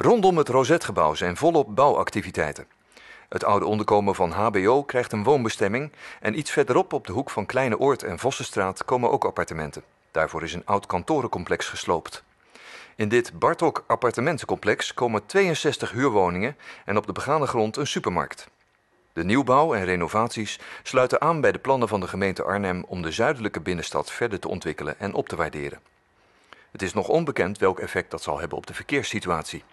Rondom het rosetgebouw zijn volop bouwactiviteiten. Het oude onderkomen van HBO krijgt een woonbestemming en iets verderop op de hoek van Kleine Oort en Vossenstraat komen ook appartementen. Daarvoor is een oud kantorencomplex gesloopt. In dit Bartok appartementencomplex komen 62 huurwoningen en op de begane grond een supermarkt. De nieuwbouw en renovaties sluiten aan bij de plannen van de gemeente Arnhem om de zuidelijke binnenstad verder te ontwikkelen en op te waarderen. Het is nog onbekend welk effect dat zal hebben op de verkeerssituatie.